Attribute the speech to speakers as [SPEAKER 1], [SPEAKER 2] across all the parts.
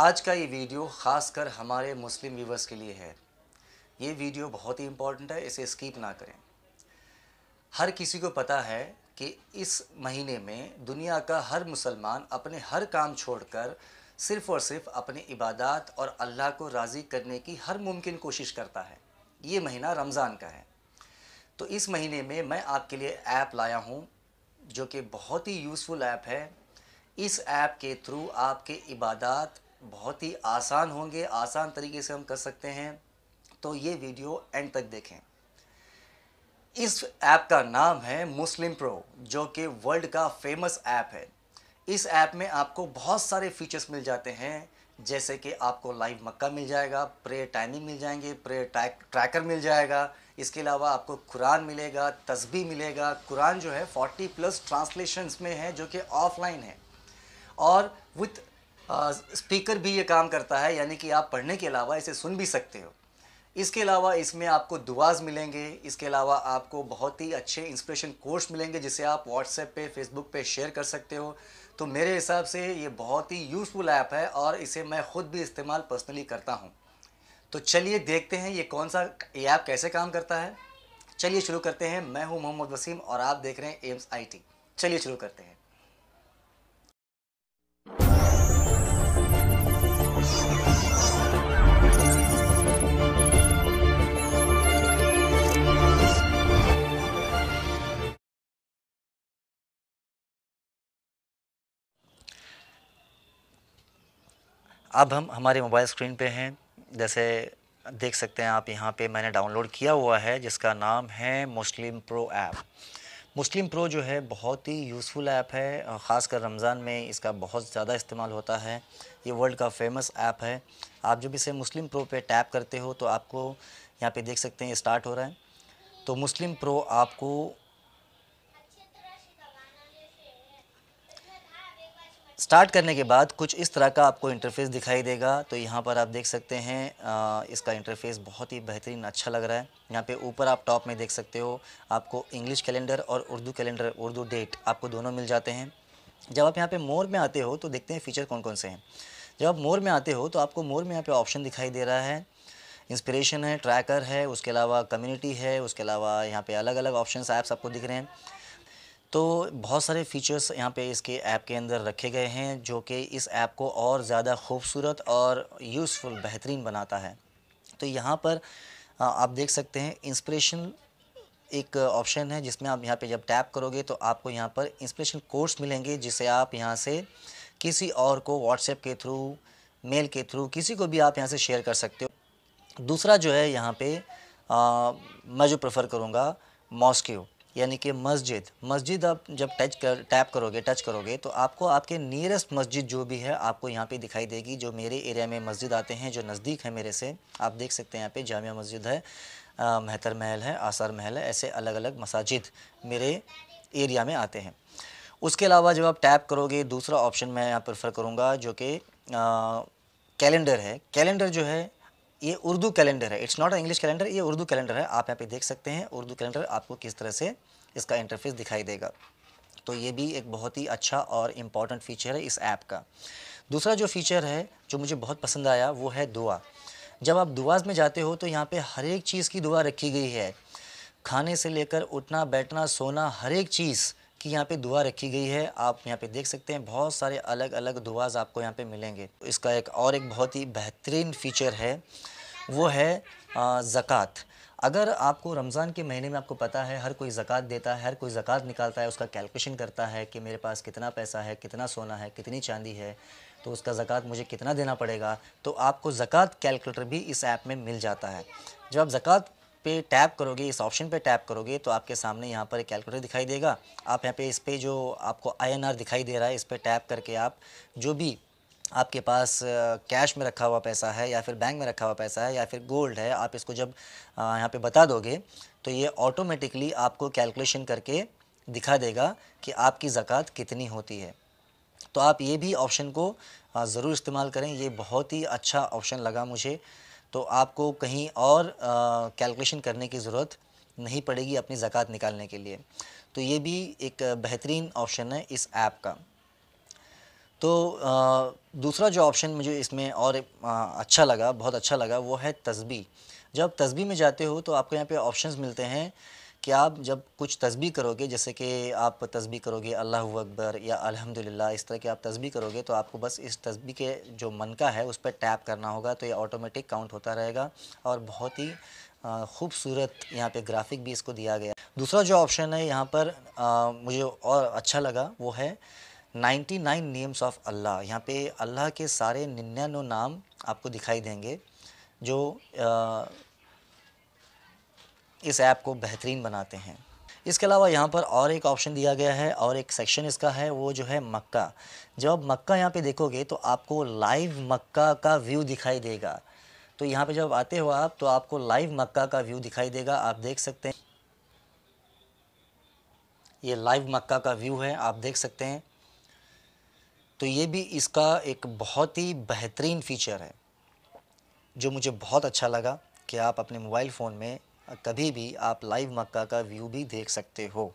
[SPEAKER 1] आज का ये वीडियो खासकर हमारे मुस्लिम व्यूवर्स के लिए है ये वीडियो बहुत ही इम्पॉर्टेंट है इसे स्कीप ना करें हर किसी को पता है कि इस महीने में दुनिया का हर मुसलमान अपने हर काम छोड़कर सिर्फ़ और सिर्फ अपने इबादत और अल्लाह को राज़ी करने की हर मुमकिन कोशिश करता है ये महीना रमज़ान का है तो इस महीने में मैं आपके लिए ऐप लाया हूँ जो कि बहुत ही यूज़फुल ऐप है इस ऐप के थ्रू आपके इबादत बहुत ही आसान होंगे आसान तरीके से हम कर सकते हैं तो ये वीडियो एंड तक देखें इस ऐप का नाम है मुस्लिम प्रो जो कि वर्ल्ड का फेमस ऐप है इस ऐप में आपको बहुत सारे फीचर्स मिल जाते हैं जैसे कि आपको लाइव मक्का मिल जाएगा प्रेयर टाइमिंग मिल जाएंगे प्रेयर ट्रैक ट्रैकर मिल जाएगा इसके अलावा आपको कुरान मिलेगा तस्बी मिलेगा कुरान जो है 40 प्लस ट्रांसलेशंस में है जो कि ऑफलाइन है और विथ स्पीकर भी ये काम करता है यानी कि आप पढ़ने के अलावा इसे सुन भी सकते हो इसके अलावा इसमें आपको दुआज मिलेंगे इसके अलावा आपको बहुत ही अच्छे इंस्पिरेशन कोर्स मिलेंगे जिसे आप व्हाट्सएप पे फेसबुक पे शेयर कर सकते हो तो मेरे हिसाब से ये बहुत ही यूज़फुल ऐप है और इसे मैं ख़ुद भी इस्तेमाल पर्सनली करता हूँ तो चलिए देखते हैं ये कौन सा ये ऐप कैसे काम करता है चलिए शुरू करते हैं मैं हूँ मोहम्मद वसीम और आप देख रहे हैं एम्स आई चलिए शुरू करते हैं अब हम हमारे मोबाइल स्क्रीन पे हैं जैसे देख सकते हैं आप यहाँ पे मैंने डाउनलोड किया हुआ है जिसका नाम है Muslim Pro app Muslim Pro जो है बहुत ही यूज़फुल ऐप है ख़ासकर रमज़ान में इसका बहुत ज़्यादा इस्तेमाल होता है ये वर्ल्ड का फेमस ऐप है आप जब इसे मुस्लिम प्रो पे टैप करते हो तो आपको यहाँ पे देख सकते हैं स्टार्ट हो रहा है तो मुस्लिम प्रो आपको स्टार्ट करने के बाद कुछ इस तरह का आपको इंटरफेस दिखाई देगा तो यहाँ पर आप देख सकते हैं इसका इंटरफेस बहुत ही बेहतरीन अच्छा लग रहा है यहाँ पे ऊपर आप टॉप में देख सकते हो आपको इंग्लिश कैलेंडर और उर्दू कैलेंडर उर्दू डेट आपको दोनों मिल जाते हैं जब आप यहाँ पे मोर में आते हो तो देखते हैं फीचर कौन कौन से हैं जब आप मोर में आते हो तो आपको मोर में यहाँ पर ऑप्शन दिखाई दे रहा है इंस्परेशन है ट्रैकर है उसके अलावा कम्यूनिटी है उसके अलावा यहाँ पर अलग अलग ऑप्शन ऐप्स आपको दिख रहे हैं तो बहुत सारे फीचर्स यहाँ पे इसके ऐप के अंदर रखे गए हैं जो कि इस ऐप को और ज़्यादा खूबसूरत और यूज़फुल बेहतरीन बनाता है तो यहाँ पर आप देख सकते हैं इंस्पिरेशन एक ऑप्शन है जिसमें आप यहाँ पे जब टैप करोगे तो आपको यहाँ पर इंस्पिरेशन कोर्स मिलेंगे जिसे आप यहाँ से किसी और को व्हाट्सएप के थ्रू मेल के थ्रू किसी को भी आप यहाँ से शेयर कर सकते हो दूसरा जो है यहाँ पर मैं जो प्रेफर करूँगा मॉस्क्यू यानी कि मस्जिद मस्जिद आप जब टच कर टैप करोगे टच करोगे तो आपको आपके नियरेस्ट मस्जिद जो भी है आपको यहाँ पे दिखाई देगी जो मेरे एरिया में मस्जिद आते हैं जो नज़दीक है मेरे से आप देख सकते हैं यहाँ पे जामिया मस्जिद है महतर महल है आसार महल है ऐसे अलग अलग मसाजिद मेरे एरिया में आते हैं उसके अलावा जब आप टैप करोगे दूसरा ऑप्शन मैं यहाँ प्रेफर करूँगा जो कि कैलेंडर है कैलेंडर जो है ये उर्दू कैलेंडर है it's not a English calendar ये उर्दू कैलेंडर है आप यहाँ पे देख सकते हैं उर्दू कैलेंडर आपको किस तरह से इसका इंटरफेस दिखाई देगा तो ये भी एक बहुत ही अच्छा और इम्पॉर्टेंट फीचर है इस ऐप का दूसरा जो फीचर है जो मुझे बहुत पसंद आया वो है दुआ जब आप दुआज में जाते हो तो यहाँ पर हर एक चीज़ की दुआ रखी गई है खाने से लेकर उठना बैठना सोना हर एक चीज़ कि यहाँ पे दुआ रखी गई है आप यहाँ पे देख सकते हैं बहुत सारे अलग अलग दुआज आपको यहाँ पे मिलेंगे इसका एक और एक बहुत ही बेहतरीन फीचर है वो है ज़क़़त अगर आपको रमज़ान के महीने में आपको पता है हर कोई ज़क़़त देता है हर कोई ज़क़़त निकालता है उसका कैलकुलेशन करता है कि मेरे पास कितना पैसा है कितना सोना है कितनी चांदी है तो उसका ज़क़़त मुझे कितना देना पड़ेगा तो आपको ज़क़़त कैलकुलेटर भी इस ऐप में मिल जाता है जब आप ज़क़़त पे टैप करोगे इस ऑप्शन पे टैप करोगे तो आपके सामने यहाँ पर एक कैलकुलेटर दिखाई देगा आप यहाँ पे इस पर जो आपको आईएनआर दिखाई दे रहा है इस पर टैप करके आप जो भी आपके पास कैश में रखा हुआ पैसा है या फिर बैंक में रखा हुआ पैसा है या फिर गोल्ड है आप इसको जब यहाँ पे बता दोगे तो ये ऑटोमेटिकली आपको कैलकुलेशन करके दिखा देगा कि आपकी ज़क़़त कितनी होती है तो आप ये भी ऑप्शन को ज़रूर इस्तेमाल करें ये बहुत ही अच्छा ऑप्शन लगा मुझे तो आपको कहीं और कैलकुलेशन करने की ज़रूरत नहीं पड़ेगी अपनी ज़क़़त निकालने के लिए तो ये भी एक बेहतरीन ऑप्शन है इस ऐप का तो आ, दूसरा जो ऑप्शन मुझे इसमें और आ, अच्छा लगा बहुत अच्छा लगा वो है तस्बी जब तस्बी में जाते हो तो आपको यहाँ पे ऑप्शंस मिलते हैं कि आप जब कुछ तस्बी करोगे जैसे कि आप तस्बी करोगे अल्लाह अकबर या अल्हम्दुलिल्लाह इस तरह की आप तस्बी करोगे तो आपको बस इस तस्बी के जो मन का है उस पर टैप करना होगा तो ये ऑटोमेटिक काउंट होता रहेगा और बहुत ही खूबसूरत यहाँ पे ग्राफिक भी इसको दिया गया दूसरा जो ऑप्शन है यहाँ पर आ, मुझे और अच्छा लगा वो है 99 नेम्स ऑफ अल्लाह यहाँ पे अल्लाह के सारे निन्यानो नाम आपको दिखाई देंगे जो आ, इस ऐप को बेहतरीन बनाते हैं इसके अलावा यहाँ पर और एक ऑप्शन दिया गया है और एक सेक्शन इसका है वो जो है मक्का जब आप मक्का यहाँ पे देखोगे तो आपको लाइव मक्का का व्यू दिखाई देगा तो यहाँ पे जब आते हो आप तो आपको लाइव मक्का का व्यू दिखाई देगा आप देख सकते हैं ये लाइव मक्का का व्यू है आप देख सकते हैं तो ये भी इसका एक बहुत ही बेहतरीन फीचर है जो मुझे बहुत अच्छा लगा कि आप अपने मोबाइल फ़ोन में कभी भी आप लाइव मक्का का व्यू भी देख सकते हो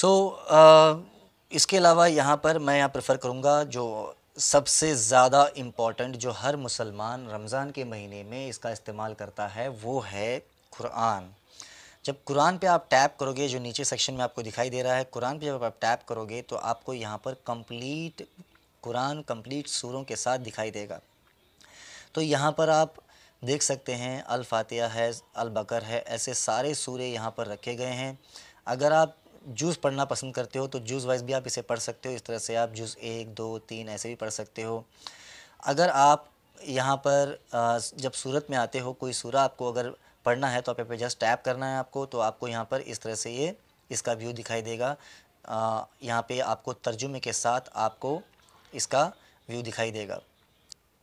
[SPEAKER 1] सो so, इसके अलावा यहाँ पर मैं यहाँ प्रेफर करूँगा जो सबसे ज़्यादा इम्पॉर्टेंट जो हर मुसलमान रमज़ान के महीने में इसका इस्तेमाल करता है वो है कुरान जब कुरान पे आप टैप करोगे जो नीचे सेक्शन में आपको दिखाई दे रहा है कुरान पे जब आप टैप करोगे तो आपको यहाँ पर कंप्लीट कुरान कंप्लीट सूरों के साथ दिखाई देगा तो यहाँ पर आप देख सकते हैं अल फातिहा है अल बकर है ऐसे सारे सूर्य यहाँ पर रखे गए हैं अगर आप जूस पढ़ना पसंद करते हो तो जूस वाइज भी आप इसे पढ़ सकते हो इस तरह से आप जूस एक दो तीन ऐसे भी पढ़ सकते हो अगर आप यहाँ पर जब सूरत में आते हो कोई सूरा आपको अगर पढ़ना है तो आप यहाँ पर जस्ट टैप करना है आपको तो आपको यहाँ पर इस तरह से ये इसका व्यू दिखाई देगा यहाँ पे आपको तर्जुमे के साथ आपको इसका व्यू दिखाई देगा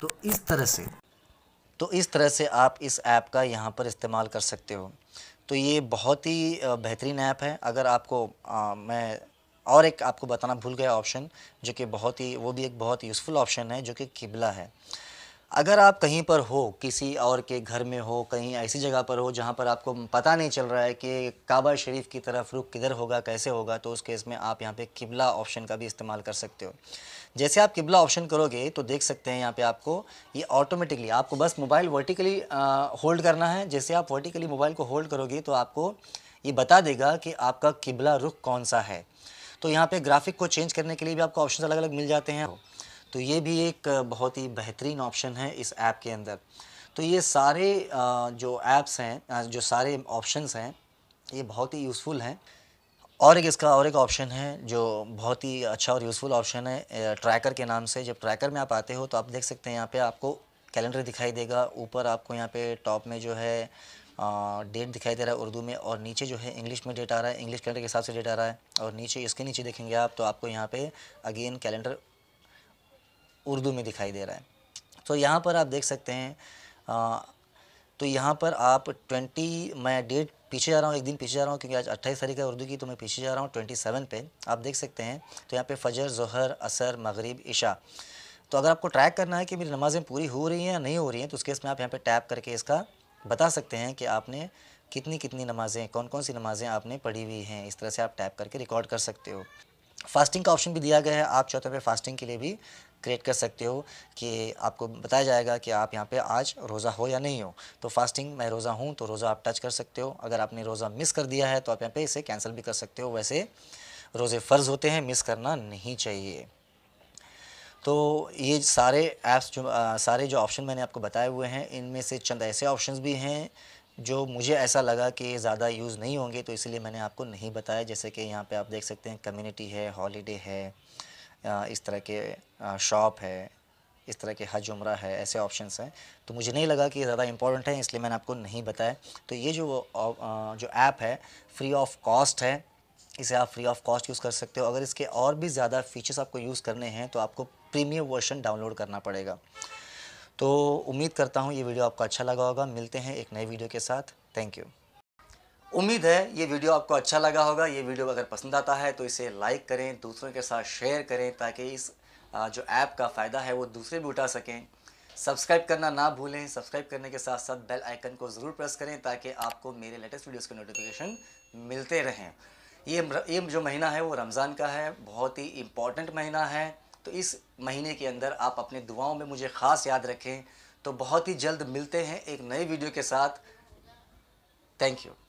[SPEAKER 1] तो इस तरह से तो इस तरह से आप इस ऐप का यहाँ पर इस्तेमाल कर सकते हो तो ये बहुत ही बेहतरीन ऐप है अगर आपको आ, मैं और एक आपको बताना भूल गया ऑप्शन जो कि बहुत ही वो भी एक बहुत यूज़फुल ऑप्शन है जो कि किबला है अगर आप कहीं पर हो किसी और के घर में हो कहीं ऐसी जगह पर हो जहाँ पर आपको पता नहीं चल रहा है कि काबा शरीफ की तरफ रुख किधर होगा कैसे होगा तो उस केस में आप यहाँ पे किबला ऑप्शन का भी इस्तेमाल कर सकते हो जैसे आप किबला ऑप्शन करोगे तो देख सकते हैं यहाँ पे आपको ये ऑटोमेटिकली आपको बस मोबाइल वर्टिकली होल्ड करना है जैसे आप वर्टिकली मोबाइल को होल्ड करोगे तो आपको ये बता देगा कि आपका किबला रुख कौन सा है तो यहाँ पर ग्राफिक को चेंज करने के लिए भी आपको ऑप्शन अलग अलग मिल जाते हैं तो ये भी एक बहुत ही बेहतरीन ऑप्शन है इस ऐप के अंदर तो ये सारे जो ऐप्स हैं जो सारे ऑप्शंस हैं ये बहुत ही यूज़फुल हैं और एक इसका और एक ऑप्शन है जो बहुत ही अच्छा और यूज़फुल ऑप्शन है ट्रैकर के नाम से जब ट्रैकर में आप आते हो तो आप देख सकते हैं यहाँ पे आपको कैलेंडर दिखाई देगा ऊपर आपको यहाँ पे टॉप में जो है डेट दिखाई दे रहा है उर्दू में और नीचे जो है इंग्लिश में डेट आ रहा है इंग्लिश कैलेंडर के हिसाब से डेट आ रहा है और नीचे इसके नीचे देखेंगे आप तो आपको यहाँ पर अगेन कैलेंडर उर्दू में दिखाई दे रहा है तो यहाँ पर आप देख सकते हैं आ, तो यहाँ पर आप ट्वेंटी मैं डेट पीछे जा रहा हूँ एक दिन पीछे जा रहा हूँ क्योंकि आज अट्ठाईस तारीख है उर्दू की तो मैं पीछे जा रहा हूँ ट्वेंटी सेवन पे आप देख सकते हैं तो यहाँ पे फजर जहर असर मगरिब इशा तो अगर आपको ट्रैक करना है कि मेरी नमाज़ें पूरी हो रही हैं या नहीं हो रही हैं तो उस केस में आप यहाँ पर टैप करके इसका बता सकते हैं कि आपने कितनी कितनी नमाज़ें कौन कौन सी नमाज़ें आपने पढ़ी हुई हैं इस तरह से आप टैप करके रिकॉर्ड कर सकते हो फास्टिंग का ऑप्शन भी दिया गया है आप चौथे तो पे फास्टिंग के लिए भी क्रिएट कर सकते हो कि आपको बताया जाएगा कि आप यहाँ पे आज रोज़ा हो या नहीं हो तो फास्टिंग मैं रोज़ा हूँ तो रोज़ा आप टच कर सकते हो अगर आपने रोज़ा मिस कर दिया है तो आप यहाँ पे इसे कैंसिल भी कर सकते हो वैसे रोज़े फ़र्ज़ होते हैं मिस करना नहीं चाहिए तो ये सारे ऐप्स जो आ, सारे जो ऑप्शन मैंने आपको बताए हुए हैं इनमें से चंद ऐसे ऑप्शन भी हैं जो मुझे ऐसा लगा कि ज़्यादा यूज़ नहीं होंगे तो इसलिए मैंने आपको नहीं बताया जैसे कि यहाँ पे आप देख सकते हैं कम्युनिटी है हॉलीडे है इस तरह के शॉप है इस तरह के हज उम्र है ऐसे ऑप्शन हैं तो मुझे नहीं लगा कि ज़्यादा इंपॉर्टेंट है इसलिए मैंने आपको नहीं बताया तो ये जो जो ऐप है फ्री ऑफ कॉस्ट है इसे आप फ्री ऑफ कॉस्ट यूज़ कर सकते हो अगर इसके और भी ज़्यादा फीचर्स आपको यूज़ करने हैं तो आपको प्रीमियम वर्जन डाउनलोड करना पड़ेगा तो उम्मीद करता हूँ ये वीडियो आपको अच्छा लगा होगा मिलते हैं एक नए वीडियो के साथ थैंक यू उम्मीद है ये वीडियो आपको अच्छा लगा होगा ये वीडियो अगर पसंद आता है तो इसे लाइक करें दूसरों के साथ शेयर करें ताकि इस जो ऐप का फ़ायदा है वो दूसरे भी उठा सकें सब्सक्राइब करना ना भूलें सब्सक्राइब करने के साथ साथ बेल आइकन को ज़रूर प्रेस करें ताकि आपको मेरे लेटेस्ट वीडियोस के नोटिफिकेशन मिलते रहें ये ये जो महीना है वो रमज़ान का है बहुत ही इम्पॉर्टेंट महीना है तो इस महीने के अंदर आप अपने दुआओं में मुझे ख़ास याद रखें तो बहुत ही जल्द मिलते हैं एक नए वीडियो के साथ थैंक यू